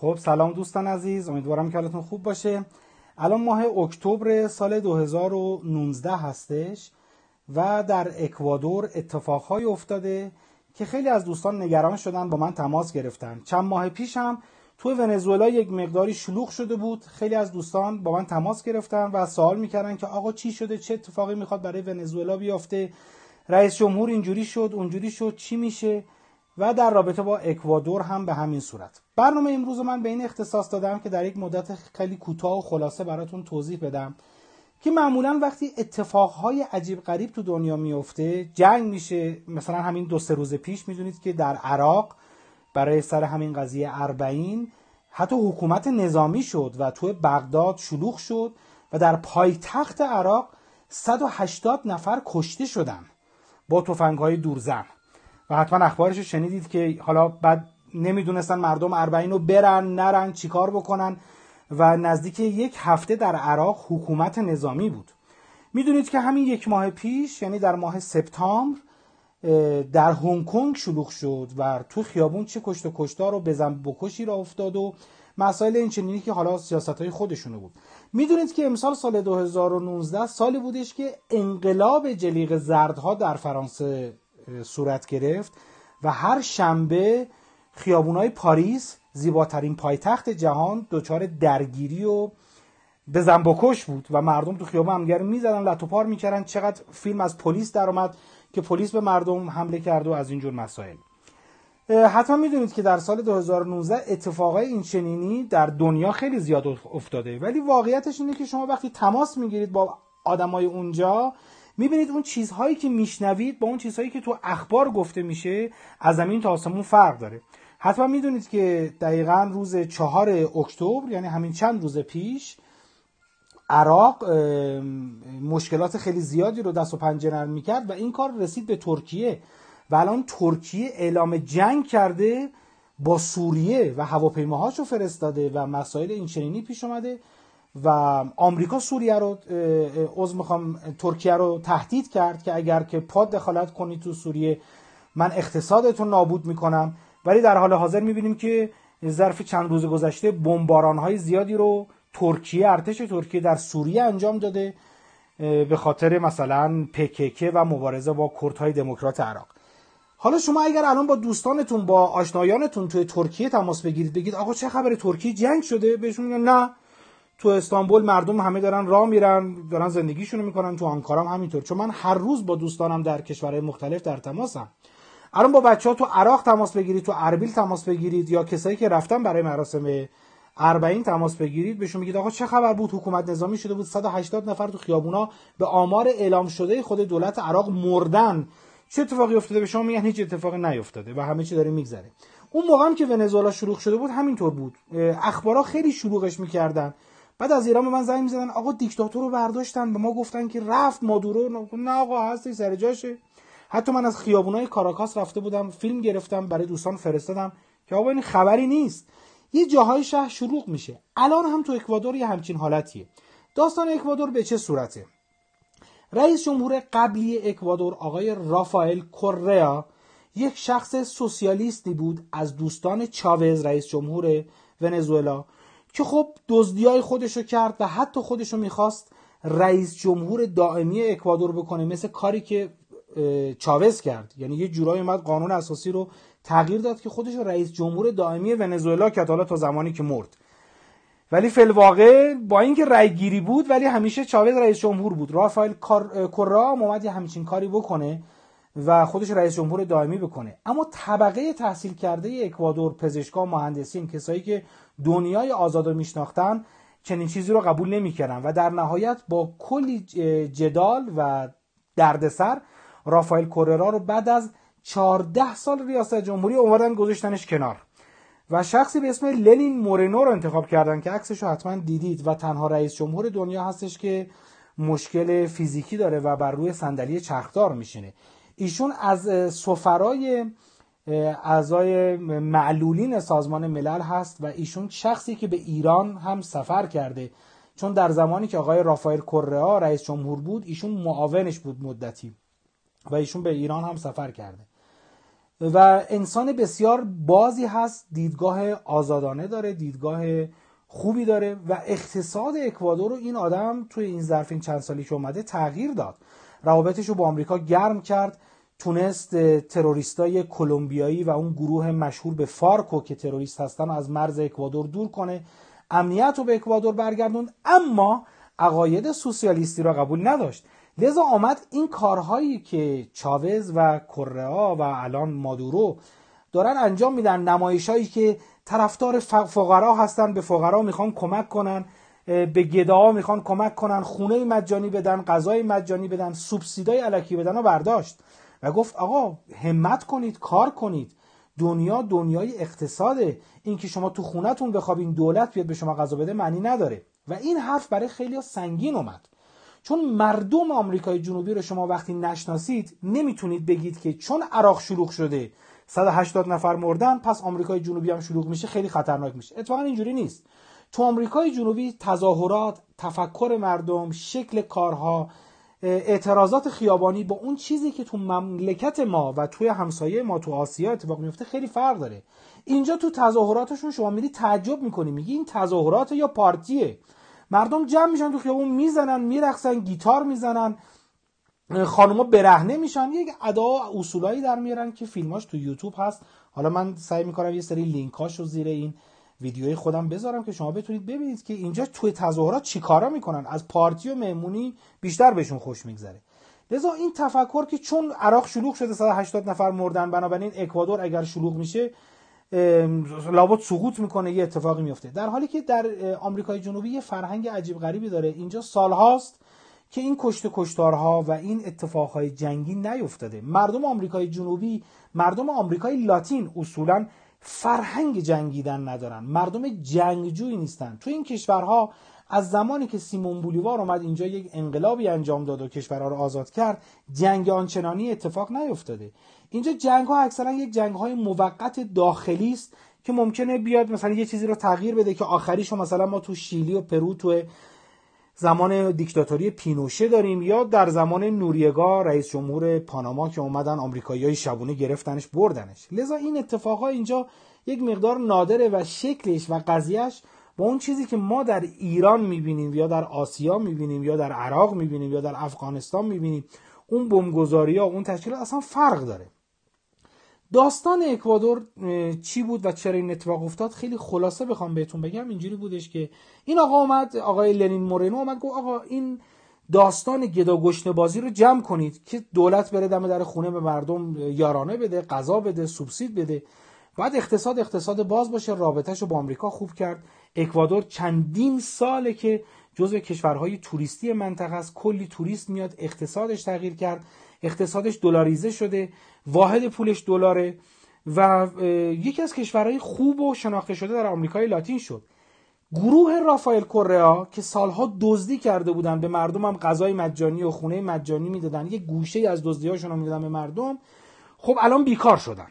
خب سلام دوستان عزیز امیدوارم که حالتون خوب باشه الان ماه اکتبر سال 2019 هستش و در اکوادور اتفاقهایی افتاده که خیلی از دوستان نگران شدن با من تماس گرفتن چند ماه پیش هم توی ونزوئلا یک مقداری شلوغ شده بود خیلی از دوستان با من تماس گرفتن و سوال میکردن که آقا چی شده چه اتفاقی میخواد برای ونزوئلا بیفته رئیس جمهور اینجوری شد اونجوری شد چی میشه و در رابطه با اکوادور هم به همین صورت برنامه امروز من به این اختصاص دادم که در یک مدت خیلی کوتاه و خلاصه براتون توضیح بدم که معمولا وقتی اتفاقهای عجیب غریب تو دنیا میفته جنگ میشه مثلا همین دو سه روز پیش میدونید که در عراق برای سر همین قضیه اربعین حتی حکومت نظامی شد و تو بغداد شلوغ شد و در پایتخت عراق 180 نفر کشته شدن با تفنگهای دورزن و حتما اخبارش رو شنیدید که حالا بعد نمیدونستن مردم اربعین رو برن نرن چیکار بکنن و نزدیک یک هفته در عراق حکومت نظامی بود میدونید که همین یک ماه پیش یعنی در ماه سپتامبر در هنگ کنگ شلوغ شد و تو خیابون چه کشت و کشتار و بزن بکشی را افتاد و مسائل این چنینی که حالا سیاست های خودشونه بود میدونید که امسال سال 2019 سالی بودش که انقلاب جلیق زردها در فرانسه صورت گرفت و هر شنبه خیابونای پاریس زیباترین پایتخت جهان دچار درگیری و بزن بکش بود و مردم تو خیابون همگری میزدن لطوپار میکردن چقدر فیلم از پلیس درآمد که پلیس به مردم حمله کرد و از اینجور مسائل حتما میدونید که در سال 2019 اتفاقای این چنینی در دنیا خیلی زیاد افتاده ولی واقعیتش اینه که شما وقتی تماس میگیرید با آدمای اونجا میبینید اون چیزهایی که میشنوید با اون چیزهایی که تو اخبار گفته میشه از زمین تا آسمون فرق داره حتما میدونید که دقیقا روز چهار اکتبر یعنی همین چند روز پیش عراق مشکلات خیلی زیادی رو دست و پنجه نرم میکرد و این کار رسید به ترکیه و الان ترکیه اعلام جنگ کرده با سوریه و هواپیماهاش رو فرستاده و مسائل این پیش اومده و آمریکا سوریه رو عضو میخوام ترکیه رو تهدید کرد که اگر که پاد دخالت کنی تو سوریه من اقتصادتون نابود میکنم ولی در حال حاضر میبینیم که ظرف چند روز گذشته بمباران های زیادی رو ترکیه ارتش ترکیه در سوریه انجام داده به خاطر مثلا پککه و مبارزه با کردهای دموکرات عراق حالا شما اگر الان با دوستانتون با آشنایانتون توی ترکیه تماس بگیرید بگید آقا چه خبر ترکیه جنگ شده بهشون نه تو استانبول مردم همه دارن راه میرن دارن زندگیشونو میکنن تو آنکارا همینطور چون من هر روز با دوستانم در کشورهای مختلف در تماسم الان با بچه ها تو عراق تماس بگیرید تو اربیل تماس بگیرید یا کسایی که رفتن برای مراسم اربعین تماس بگیرید بهشون میگید آقا چه خبر بود حکومت نظامی شده بود 180 نفر تو خیابونا به آمار اعلام شده خود دولت عراق مردن چه اتفاقی افتاده به شما میگن هیچ اتفاقی نیفتاده و همه چی داره میگذره اون موقع هم که ونزوئلا شروع شده بود همینطور بود اخبارا خیلی شروعش میکردن بعد از ایران به من زنگ میزدن آقا دیکتاتور رو برداشتن به ما گفتن که رفت مادورو نه آقا هستی سر جاشه حتی من از خیابونای کاراکاس رفته بودم فیلم گرفتم برای دوستان فرستادم که آقا این خبری نیست یه جاهای شهر شروع میشه الان هم تو اکوادور یه همچین حالتیه داستان اکوادور به چه صورته رئیس جمهور قبلی اکوادور آقای رافائل کوریا یک شخص سوسیالیستی بود از دوستان چاوز رئیس جمهور ونزوئلا که خب دزدیای رو کرد و حتی خودش رو میخواست رئیس جمهور دائمی اکوادور بکنه مثل کاری که چاوز کرد یعنی یه جورایی اومد قانون اساسی رو تغییر داد که خودش رئیس جمهور دائمی ونزوئلا کرد حالا تا زمانی که مرد ولی فلواقع با اینکه رای گیری بود ولی همیشه چاوز رئیس جمهور بود رافائل کار... کرا اومد یه همچین کاری بکنه و خودش رئیس جمهور دائمی بکنه اما طبقه تحصیل کرده اکوادور پزشکان مهندسین کسایی که دنیای آزاد رو میشناختن چنین چیزی رو قبول نمیکردن و در نهایت با کلی جدال و دردسر رافائل کوررا رو بعد از 14 سال ریاست جمهوری اومدن گذاشتنش کنار و شخصی به اسم لنین مورینو رو انتخاب کردن که عکسش رو حتما دیدید و تنها رئیس جمهور دنیا هستش که مشکل فیزیکی داره و بر روی صندلی چرخدار میشینه ایشون از سفرای اعضای معلولین سازمان ملل هست و ایشون شخصی که به ایران هم سفر کرده چون در زمانی که آقای رافائل کرها رئیس جمهور بود ایشون معاونش بود مدتی و ایشون به ایران هم سفر کرده و انسان بسیار بازی هست دیدگاه آزادانه داره دیدگاه خوبی داره و اقتصاد اکوادور رو این آدم توی این ظرف این چند سالی که اومده تغییر داد روابطش رو با آمریکا گرم کرد تونست تروریستای کلمبیایی و اون گروه مشهور به فارکو که تروریست هستن از مرز اکوادور دور کنه امنیت رو به اکوادور برگردوند اما عقاید سوسیالیستی را قبول نداشت لذا آمد این کارهایی که چاوز و کرها و الان مادورو دارن انجام میدن نمایشهایی که طرفدار فقرا هستن به فقرا میخوان کمک کنن به گداها میخوان کمک کنن خونه مجانی بدن غذای مجانی بدن سوبسیدای علکی بدن و برداشت و گفت آقا همت کنید کار کنید دنیا دنیای اقتصاده اینکه شما تو خونتون بخوابین دولت بیاد به شما غذا بده معنی نداره و این حرف برای خیلی سنگین اومد چون مردم آمریکای جنوبی رو شما وقتی نشناسید نمیتونید بگید که چون عراق شلوغ شده 180 نفر مردن پس آمریکای جنوبی هم شلوغ میشه خیلی خطرناک میشه اتفاقا اینجوری نیست تو آمریکای جنوبی تظاهرات تفکر مردم شکل کارها اعتراضات خیابانی با اون چیزی که تو مملکت ما و توی همسایه ما تو آسیا اتفاق میفته خیلی فرق داره اینجا تو تظاهراتشون شما میری تعجب میکنی میگی این تظاهرات یا پارتیه مردم جمع میشن تو خیابون میزنن میرقصن گیتار میزنن خانوما برهنه میشن یک ادا اصولایی در میارن که فیلماش تو یوتیوب هست حالا من سعی میکنم یه سری لینکاشو زیر این ویدیوی خودم بذارم که شما بتونید ببینید که اینجا توی تظاهرات چیکارا میکنن از پارتی و مهمونی بیشتر بهشون خوش میگذره لذا این تفکر که چون عراق شلوغ شده 180 نفر مردن بنابراین اکوادور اگر شلوغ میشه لابد سقوط میکنه یه اتفاقی میفته در حالی که در آمریکای جنوبی یه فرهنگ عجیب غریبی داره اینجا سالهاست که این کشت کشتارها و این اتفاقهای جنگی نیفتاده مردم آمریکای جنوبی مردم آمریکای لاتین اصولا فرهنگ جنگیدن ندارن مردم جنگجویی نیستن تو این کشورها از زمانی که سیمون بولیوار اومد اینجا یک انقلابی انجام داد و کشورها رو آزاد کرد جنگ آنچنانی اتفاق نیفتاده اینجا جنگ ها اکثرا یک جنگ های موقت داخلی است که ممکنه بیاد مثلا یه چیزی رو تغییر بده که آخریشو مثلا ما تو شیلی و پرو تو زمان دیکتاتوری پینوشه داریم یا در زمان نوریگا رئیس جمهور پاناما که اومدن آمریکاییای شبونه گرفتنش بردنش لذا این اتفاقا اینجا یک مقدار نادره و شکلش و قضیهش با اون چیزی که ما در ایران میبینیم یا در آسیا میبینیم یا در عراق میبینیم یا در افغانستان میبینیم اون بمبگذاری ها اون تشکیل اصلا فرق داره داستان اکوادور چی بود و چرا این اتفاق افتاد خیلی خلاصه بخوام بهتون بگم اینجوری بودش که این آقا اومد آقای لنین مورینو اومد گفت آقا این داستان گدا گشنه بازی رو جمع کنید که دولت بره دم در خونه به مردم یارانه بده غذا بده سوبسید بده بعد اقتصاد اقتصاد باز باشه رابطهش رو با آمریکا خوب کرد اکوادور چندین ساله که جزو کشورهای توریستی منطقه است کلی توریست میاد اقتصادش تغییر کرد اقتصادش دلاریزه شده واحد پولش دلاره و یکی از کشورهای خوب و شناخته شده در آمریکای لاتین شد گروه رافائل کوریا که سالها دزدی کرده بودن به مردم هم غذای مجانی و خونه مجانی میدادن یه گوشه از هاشون رو میدادن به مردم خب الان بیکار شدن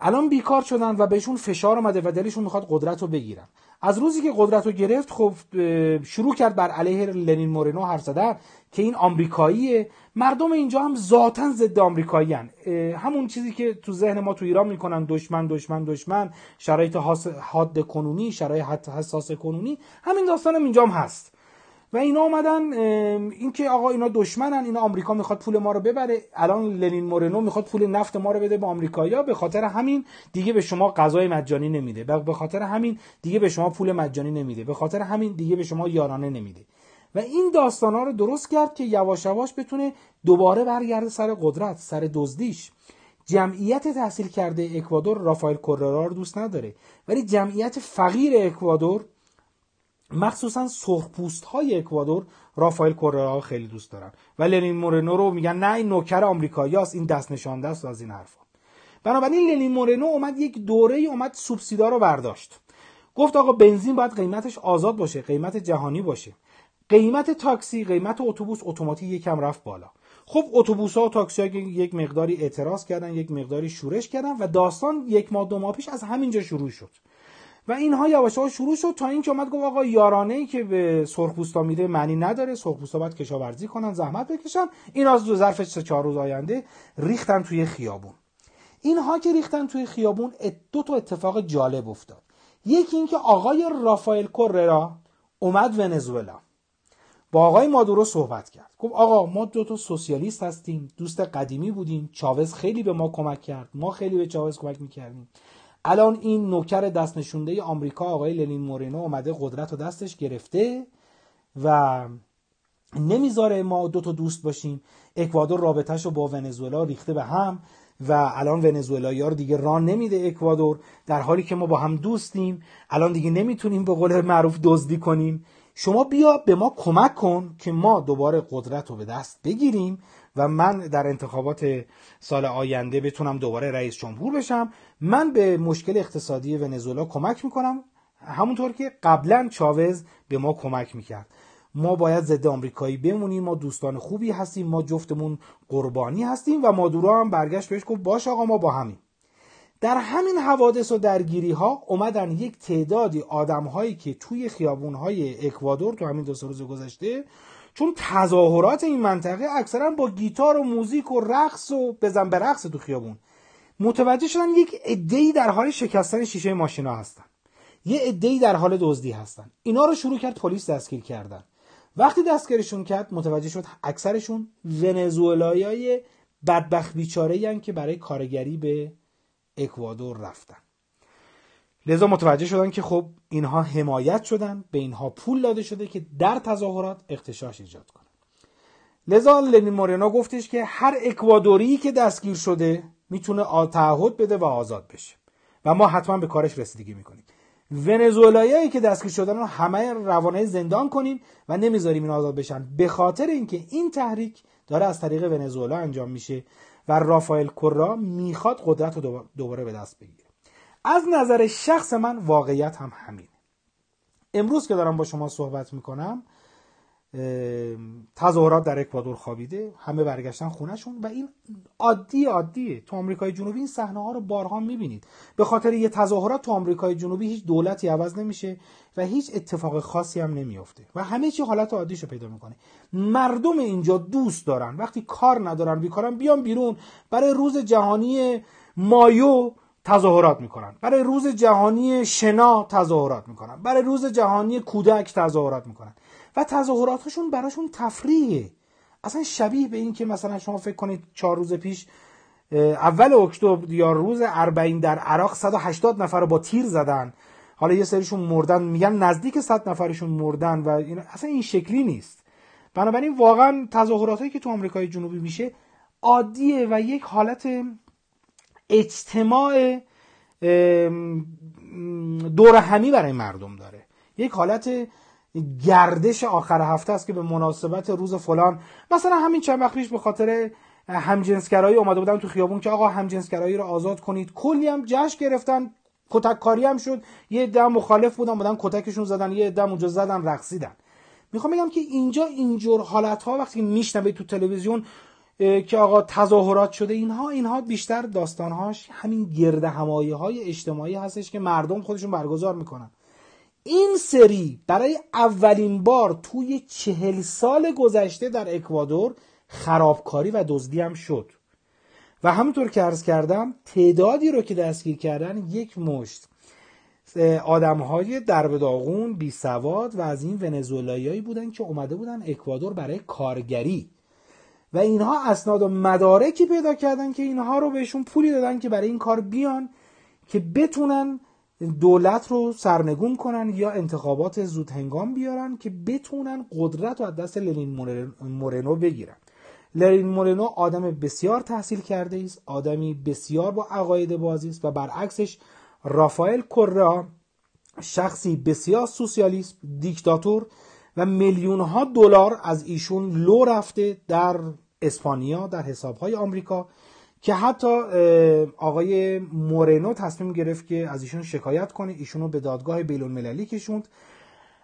الان بیکار شدن و بهشون فشار آمده و دلشون میخواد قدرت رو بگیرن از روزی که قدرت رو گرفت خب شروع کرد بر علیه لنین مورینو حرف زدن که این آمریکاییه مردم اینجا هم ذاتا ضد آمریکاییان همون چیزی که تو ذهن ما تو ایران میکنن دشمن دشمن دشمن شرایط حاد کنونی شرایط حساس کنونی همین داستان هم اینجا هم هست و اینا اومدن اینکه آقا اینا دشمنن اینا آمریکا میخواد پول ما رو ببره الان لنین مورنو میخواد پول نفت ما رو بده به آمریکایا به خاطر همین دیگه به شما غذای مجانی نمیده به خاطر همین دیگه به شما پول مجانی نمیده به خاطر همین دیگه به شما یارانه نمیده و این داستان ها رو درست کرد که یواش بتونه دوباره برگرده سر قدرت سر دزدیش جمعیت تحصیل کرده اکوادور رافائل کوررا رو دوست نداره ولی جمعیت فقیر اکوادور مخصوصا سرخپوست های اکوادور رافائل کوررا خیلی دوست دارن و لنین مورنو رو میگن نه این نوکر آمریکاییاست این دست نشانده است از این حرفا بنابراین لنین مورنو اومد یک دوره ای اومد سوبسیدا رو برداشت گفت آقا بنزین باید قیمتش آزاد باشه قیمت جهانی باشه قیمت تاکسی قیمت اتوبوس اتوماتیک یکم رفت بالا خب اتوبوس ها و تاکسی ها یک مقداری اعتراض کردن یک مقداری شورش کردن و داستان یک ماه دو ماه پیش از همینجا شروع شد و اینها یواش ها شروع شد تا اینکه اومد گفت آقا یارانه ای که به سرخپوستا میده معنی نداره سرخپوستا باید کشاورزی کنن زحمت بکشن این از دو ظرف سه چهار روز آینده ریختن توی خیابون اینها که ریختن توی خیابون دو تا اتفاق جالب افتاد یکی اینکه آقای رافائل کوررا اومد ونزوئلا با آقای مادورو صحبت کرد گفت آقا ما دو تا سوسیالیست هستیم دوست قدیمی بودیم چاوز خیلی به ما کمک کرد ما خیلی به چاوز کمک میکردیم الان این نوکر دست نشونده آمریکا آقای لنین مورینو اومده قدرت رو دستش گرفته و نمیذاره ما دو تا دوست باشیم اکوادور رابطهش رو با ونزوئلا ریخته به هم و الان ونزوئلا یار دیگه ران نمیده اکوادور در حالی که ما با هم دوستیم الان دیگه نمیتونیم به قول معروف دزدی کنیم شما بیا به ما کمک کن که ما دوباره قدرت رو به دست بگیریم و من در انتخابات سال آینده بتونم دوباره رئیس جمهور بشم من به مشکل اقتصادی ونزوئلا کمک میکنم همونطور که قبلا چاوز به ما کمک میکرد ما باید ضد آمریکایی بمونیم ما دوستان خوبی هستیم ما جفتمون قربانی هستیم و مادورو هم برگشت بهش گفت باش آقا ما با همیم در همین حوادث و درگیری ها اومدن یک تعدادی آدم هایی که توی خیابون های اکوادور تو همین دو روز گذشته چون تظاهرات این منطقه اکثرا با گیتار و موزیک و رقص و بزن به رقص تو خیابون متوجه شدن یک ای در حال شکستن شیشه ماشینا هستن یه ای در حال دزدی هستن اینا رو شروع کرد پلیس دستگیر کردن وقتی دستگیرشون کرد متوجه شد اکثرشون ونزوئلایای بدبخت بیچاره که برای کارگری به اکوادور رفتن لذا متوجه شدن که خب اینها حمایت شدن به اینها پول داده شده که در تظاهرات اختشاش ایجاد کنه لذا لنین مورینا گفتش که هر اکوادوری که دستگیر شده میتونه تعهد بده و آزاد بشه و ما حتما به کارش رسیدگی میکنیم ونزوئلایی که دستگیر شدن رو همه روانه زندان کنیم و نمیذاریم این آزاد بشن به خاطر اینکه این تحریک داره از طریق ونزوئلا انجام میشه و رافائل کورا میخواد قدرت رو دوباره به دست بگیره از نظر شخص من واقعیت هم همینه امروز که دارم با شما صحبت میکنم تظاهرات در اکوادور خوابیده همه برگشتن خونهشون و این عادی عادیه تو آمریکای جنوبی این صحنه ها رو بارها میبینید به خاطر یه تظاهرات تو آمریکای جنوبی هیچ دولتی عوض نمیشه و هیچ اتفاق خاصی هم نمیافته و همه چی حالت عادیشو پیدا میکنه مردم اینجا دوست دارن وقتی کار ندارن بیکارن بیان بیرون برای روز جهانی مایو تظاهرات میکنن برای روز جهانی شنا تظاهرات میکنن برای روز جهانی کودک تظاهرات میکنن و تظاهراتشون براشون تفریحه اصلا شبیه به این که مثلا شما فکر کنید چهار روز پیش اول اکتبر یا روز اربعین در عراق 180 نفر رو با تیر زدن حالا یه سریشون مردن میگن نزدیک 100 نفرشون مردن و اصلا این شکلی نیست بنابراین واقعا تظاهراتی که تو آمریکای جنوبی میشه عادیه و یک حالت اجتماع دور همی برای مردم داره یک حالت گردش آخر هفته است که به مناسبت روز فلان مثلا همین چند وقت پیش به خاطر همجنسگرایی اومده بودن تو خیابون که آقا همجنسگرایی رو آزاد کنید کلی هم جشن گرفتن کتککاری هم شد یه عده مخالف بودن بودن کتکشون زدن یه عده اونجا زدن رقصیدن میخوام بگم که اینجا اینجور حالت ها وقتی به تو تلویزیون که آقا تظاهرات شده اینها اینها بیشتر داستانهاش همین گرد همایی های اجتماعی هستش که مردم خودشون برگزار میکنن این سری برای اولین بار توی چهل سال گذشته در اکوادور خرابکاری و دزدی هم شد و همونطور که ارز کردم تعدادی رو که دستگیر کردن یک مشت آدم های دربداغون بی سواد و از این ونزوئلاییایی بودن که اومده بودن اکوادور برای کارگری و اینها اسناد و مدارکی پیدا کردن که اینها رو بهشون پولی دادن که برای این کار بیان که بتونن دولت رو سرنگون کنن یا انتخابات زود هنگام بیارن که بتونن قدرت رو از دست لرین مورنو بگیرن لرین مورنو آدم بسیار تحصیل کرده است آدمی بسیار با عقاید بازی است و برعکسش رافائل کورا شخصی بسیار سوسیالیست دیکتاتور و میلیون ها دلار از ایشون لو رفته در اسپانیا در حسابهای آمریکا که حتی آقای مورنو تصمیم گرفت که از ایشون شکایت کنه ایشونو به دادگاه بیلون مللی کشوند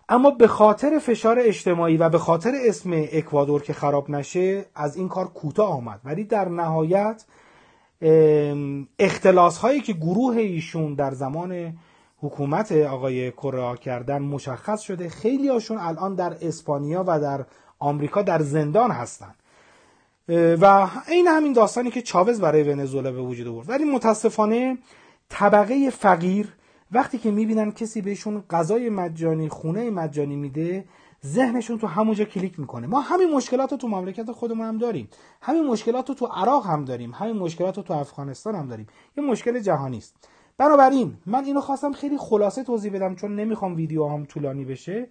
اما به خاطر فشار اجتماعی و به خاطر اسم اکوادور که خراب نشه از این کار کوتاه آمد ولی در نهایت اختلاس هایی که گروه ایشون در زمان حکومت آقای کره کردن مشخص شده خیلی هاشون الان در اسپانیا و در آمریکا در زندان هستند و این همین داستانی که چاوز برای ونزوئلا به وجود آورد ولی متاسفانه طبقه فقیر وقتی که میبینن کسی بهشون غذای مجانی خونه مجانی میده ذهنشون تو همونجا کلیک میکنه ما همین مشکلات رو تو مملکت خودمون هم داریم همین مشکلات رو تو عراق هم داریم همین مشکلات رو تو افغانستان هم داریم یه مشکل جهانی است بنابراین من اینو خواستم خیلی خلاصه توضیح بدم چون نمیخوام ویدیو طولانی بشه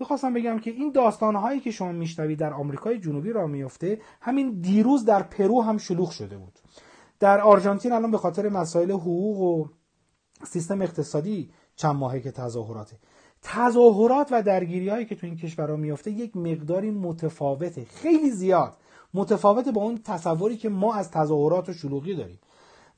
میخواستم بگم که این داستانهایی که شما میشنوید در آمریکای جنوبی را میفته همین دیروز در پرو هم شلوغ شده بود در آرژانتین الان به خاطر مسائل حقوق و سیستم اقتصادی چند ماهه که تظاهراته تظاهرات و درگیری هایی که تو این را میفته یک مقداری متفاوته خیلی زیاد متفاوته با اون تصوری که ما از تظاهرات و شلوغی داریم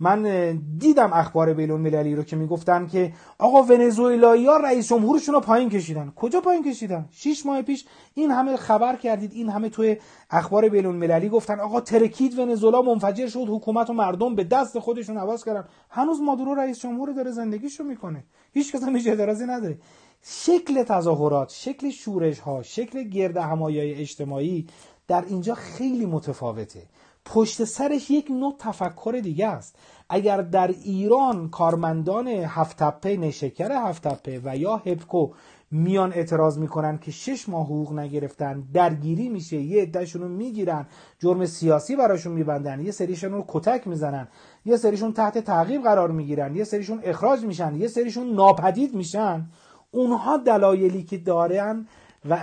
من دیدم اخبار بیلون المللی رو که میگفتن که آقا ونزوئلایی ها رئیس جمهورشون رو پایین کشیدن کجا پایین کشیدن شیش ماه پیش این همه خبر کردید این همه توی اخبار بیلون المللی گفتن آقا ترکید ونزوئلا منفجر شد حکومت و مردم به دست خودشون عوض کردن هنوز مادورو رئیس جمهور داره زندگیشو میکنه هیچ کس هم درازی نداره شکل تظاهرات شکل شورش ها شکل گرد همایی اجتماعی در اینجا خیلی متفاوته پشت سرش یک نوع تفکر دیگه است اگر در ایران کارمندان هفتپه نشکر هفتپه و یا هپکو میان اعتراض میکنن که شش ماه حقوق نگرفتن درگیری میشه یه عدهشون رو میگیرن جرم سیاسی براشون میبندن یه سریشون رو کتک میزنن یه سریشون تحت تعقیب قرار میگیرن یه سریشون اخراج میشن یه سریشون ناپدید میشن اونها دلایلی که دارن و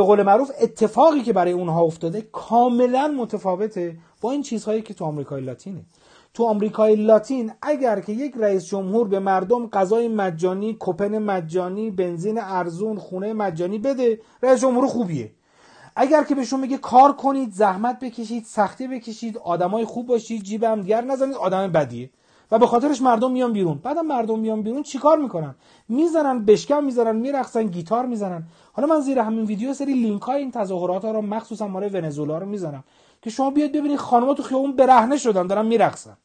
به قول معروف اتفاقی که برای اونها افتاده کاملا متفاوته با این چیزهایی که تو آمریکای لاتینه تو آمریکای لاتین اگر که یک رئیس جمهور به مردم غذای مجانی، کوپن مجانی، بنزین ارزون، خونه مجانی بده، رئیس جمهور خوبیه. اگر که بهشون میگه کار کنید، زحمت بکشید، سختی بکشید، آدمای خوب باشید، جیب هم دیگر نزنید، آدم بدیه. و به خاطرش مردم میان بیرون بعدم مردم میان بیرون چیکار میکنن میزنن بشکم میزنن میرقصن گیتار میزنن حالا من زیر همین ویدیو سری لینک های این تظاهرات ها رو مخصوصا مال ونزوئلا رو میزنم که شما بیاد ببینید خانما تو خیابون برهنه شدن دارن میرقصن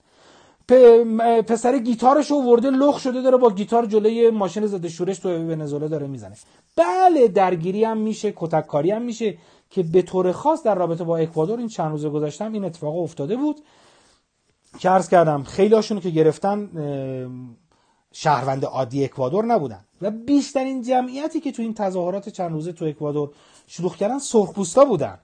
پسر گیتارش رو ورده لخ شده داره با گیتار جلوی ماشین زده شورش تو ونزوئلا داره میزنه بله درگیری هم میشه کتککاری هم میشه که به طور خاص در رابطه با اکوادور این چند روز گذاشتم این اتفاق افتاده بود که کردم خیلی هاشون که گرفتن شهروند عادی اکوادور نبودن و بیشترین جمعیتی که تو این تظاهرات چند روزه تو اکوادور شلوغ کردن سرخپوستا بودن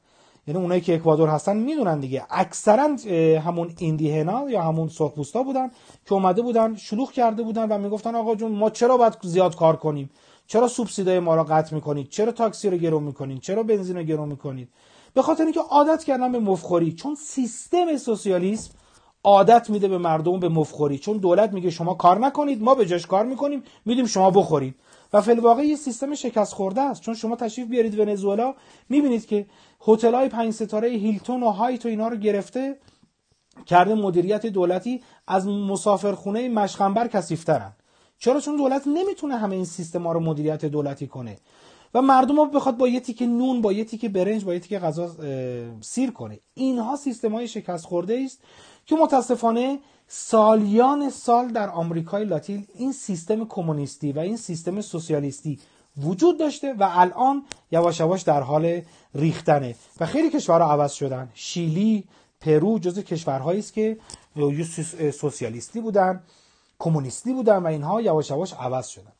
یعنی اونایی که اکوادور هستن میدونن دیگه اکثرا همون ایندیهنا یا همون سرخپوستا بودن که اومده بودن شلوغ کرده بودن و میگفتن آقا جون ما چرا باید زیاد کار کنیم چرا سوبسیدای ما را قطع میکنید چرا تاکسی رو گرون میکنید چرا بنزین رو گرون میکنید به خاطر اینکه عادت کردن به مفخوری چون سیستم سوسیالیسم عادت میده به مردم به مفخوری چون دولت میگه شما کار نکنید ما به جاش کار میکنیم میدیم شما بخورید و فی الواقع یه سیستم شکست خورده است چون شما تشریف بیارید ونزوئلا میبینید که هتل های پنج ستاره هیلتون و هایت و اینا رو گرفته کرده مدیریت دولتی از مسافرخونه مشخنبر کثیفترن چرا چون دولت نمیتونه همه این سیستم ها رو مدیریت دولتی کنه و مردم ها بخواد با یه تیکه نون با یه تیکه برنج با یه غذا سیر کنه اینها سیستم های شکست خورده است که متاسفانه سالیان سال در آمریکای لاتین این سیستم کمونیستی و این سیستم سوسیالیستی وجود داشته و الان یواش یواش در حال ریختنه و خیلی کشورها عوض شدن شیلی پرو جز کشورهایی است که سوسیالیستی بودن کمونیستی بودن و اینها یواش یواش عوض شدن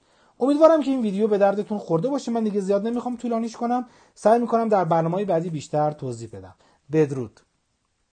امیدوارم که این ویدیو به دردتون خورده باشه من دیگه زیاد نمیخوام طولانیش کنم سعی میکنم در برنامه بعدی بیشتر توضیح بدم بدرود